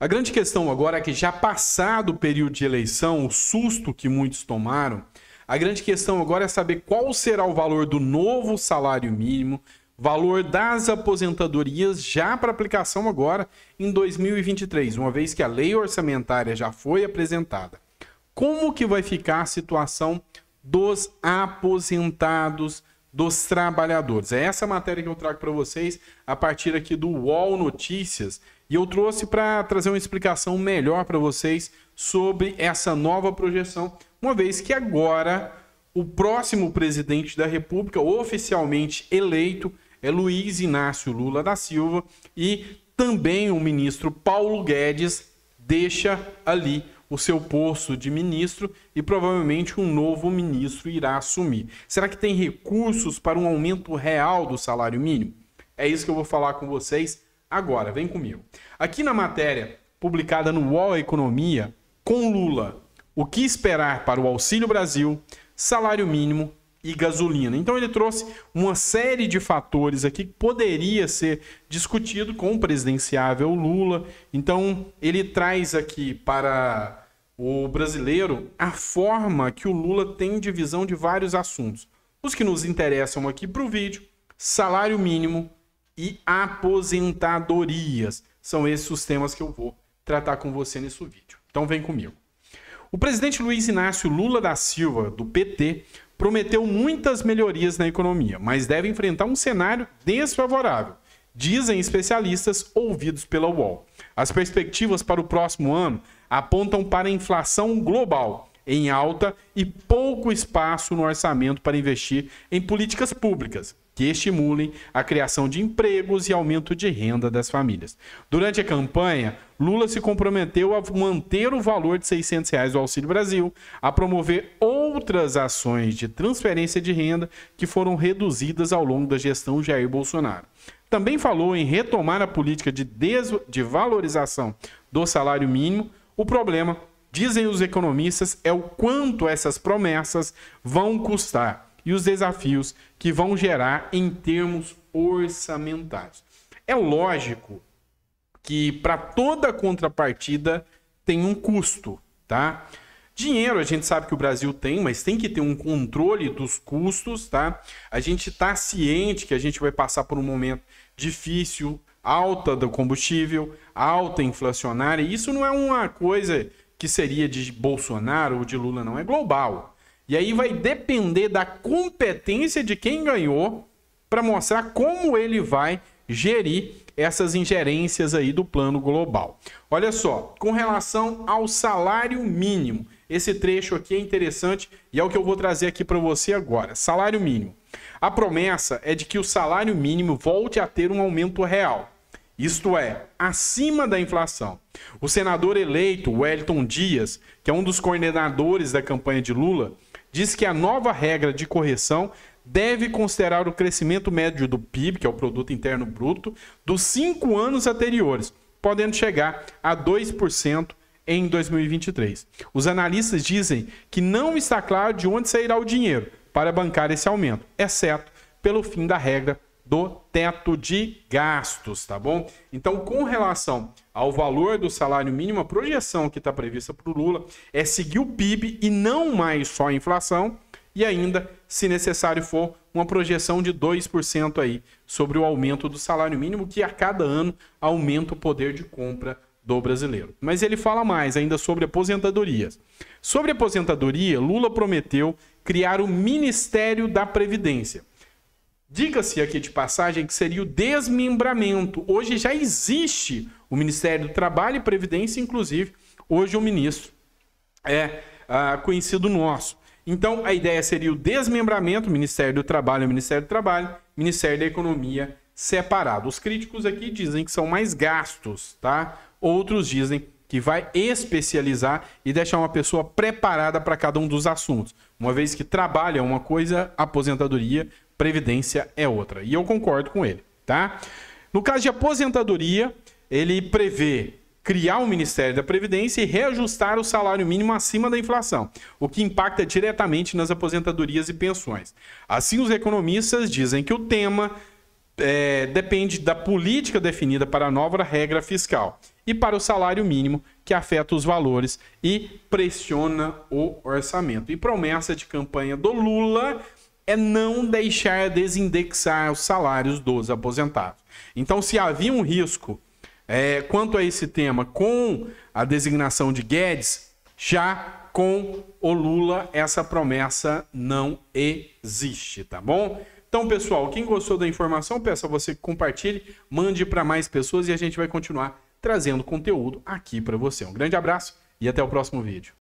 A grande questão agora é que, já passado o período de eleição, o susto que muitos tomaram, a grande questão agora é saber qual será o valor do novo salário mínimo, valor das aposentadorias já para aplicação agora em 2023, uma vez que a lei orçamentária já foi apresentada. Como que vai ficar a situação dos aposentados, dos trabalhadores? É essa matéria que eu trago para vocês a partir aqui do UOL Notícias. E eu trouxe para trazer uma explicação melhor para vocês sobre essa nova projeção, uma vez que agora o próximo presidente da República, oficialmente eleito, é Luiz Inácio Lula da Silva e também o ministro Paulo Guedes deixa ali o seu posto de ministro e provavelmente um novo ministro irá assumir. Será que tem recursos para um aumento real do salário mínimo? É isso que eu vou falar com vocês Agora, vem comigo. Aqui na matéria publicada no UOL Economia, com Lula, o que esperar para o Auxílio Brasil, salário mínimo e gasolina. Então ele trouxe uma série de fatores aqui que poderia ser discutido com o presidenciável Lula. Então ele traz aqui para o brasileiro a forma que o Lula tem de visão de vários assuntos. Os que nos interessam aqui para o vídeo: salário mínimo, e aposentadorias. São esses os temas que eu vou tratar com você nesse vídeo. Então vem comigo. O presidente Luiz Inácio Lula da Silva, do PT, prometeu muitas melhorias na economia, mas deve enfrentar um cenário desfavorável, dizem especialistas ouvidos pela UOL. As perspectivas para o próximo ano apontam para a inflação global em alta e pouco espaço no orçamento para investir em políticas públicas, que estimulem a criação de empregos e aumento de renda das famílias. Durante a campanha, Lula se comprometeu a manter o valor de R$ 600 reais do Auxílio Brasil, a promover outras ações de transferência de renda que foram reduzidas ao longo da gestão Jair Bolsonaro. Também falou em retomar a política de, de valorização do salário mínimo. O problema, dizem os economistas, é o quanto essas promessas vão custar e os desafios que vão gerar em termos orçamentários. É lógico que para toda contrapartida tem um custo, tá? Dinheiro a gente sabe que o Brasil tem, mas tem que ter um controle dos custos, tá? A gente está ciente que a gente vai passar por um momento difícil, alta do combustível, alta inflacionária. Isso não é uma coisa que seria de Bolsonaro ou de Lula, não. É global. E aí vai depender da competência de quem ganhou para mostrar como ele vai gerir essas ingerências aí do plano global. Olha só, com relação ao salário mínimo, esse trecho aqui é interessante e é o que eu vou trazer aqui para você agora. Salário mínimo. A promessa é de que o salário mínimo volte a ter um aumento real, isto é, acima da inflação. O senador eleito, Wellington Dias, que é um dos coordenadores da campanha de Lula, diz que a nova regra de correção deve considerar o crescimento médio do PIB, que é o Produto Interno Bruto, dos cinco anos anteriores, podendo chegar a 2% em 2023. Os analistas dizem que não está claro de onde sairá o dinheiro para bancar esse aumento, exceto pelo fim da regra do teto de gastos, tá bom? Então, com relação ao valor do salário mínimo, a projeção que está prevista para o Lula é seguir o PIB e não mais só a inflação, e ainda, se necessário for, uma projeção de 2% aí sobre o aumento do salário mínimo, que a cada ano aumenta o poder de compra do brasileiro. Mas ele fala mais ainda sobre aposentadorias. Sobre aposentadoria, Lula prometeu criar o Ministério da Previdência Diga-se aqui de passagem que seria o desmembramento. Hoje já existe o Ministério do Trabalho e Previdência, inclusive, hoje o ministro é ah, conhecido nosso. Então, a ideia seria o desmembramento, Ministério do Trabalho, é Ministério do Trabalho, Ministério da Economia separado. Os críticos aqui dizem que são mais gastos, tá? Outros dizem que vai especializar e deixar uma pessoa preparada para cada um dos assuntos. Uma vez que trabalho é uma coisa, aposentadoria Previdência é outra. E eu concordo com ele, tá? No caso de aposentadoria, ele prevê criar o um Ministério da Previdência e reajustar o salário mínimo acima da inflação, o que impacta diretamente nas aposentadorias e pensões. Assim, os economistas dizem que o tema é, depende da política definida para a nova regra fiscal e para o salário mínimo, que afeta os valores e pressiona o orçamento. E promessa de campanha do Lula é não deixar desindexar os salários dos aposentados. Então, se havia um risco é, quanto a esse tema com a designação de Guedes, já com o Lula essa promessa não existe, tá bom? Então, pessoal, quem gostou da informação, peço a você que compartilhe, mande para mais pessoas e a gente vai continuar trazendo conteúdo aqui para você. Um grande abraço e até o próximo vídeo.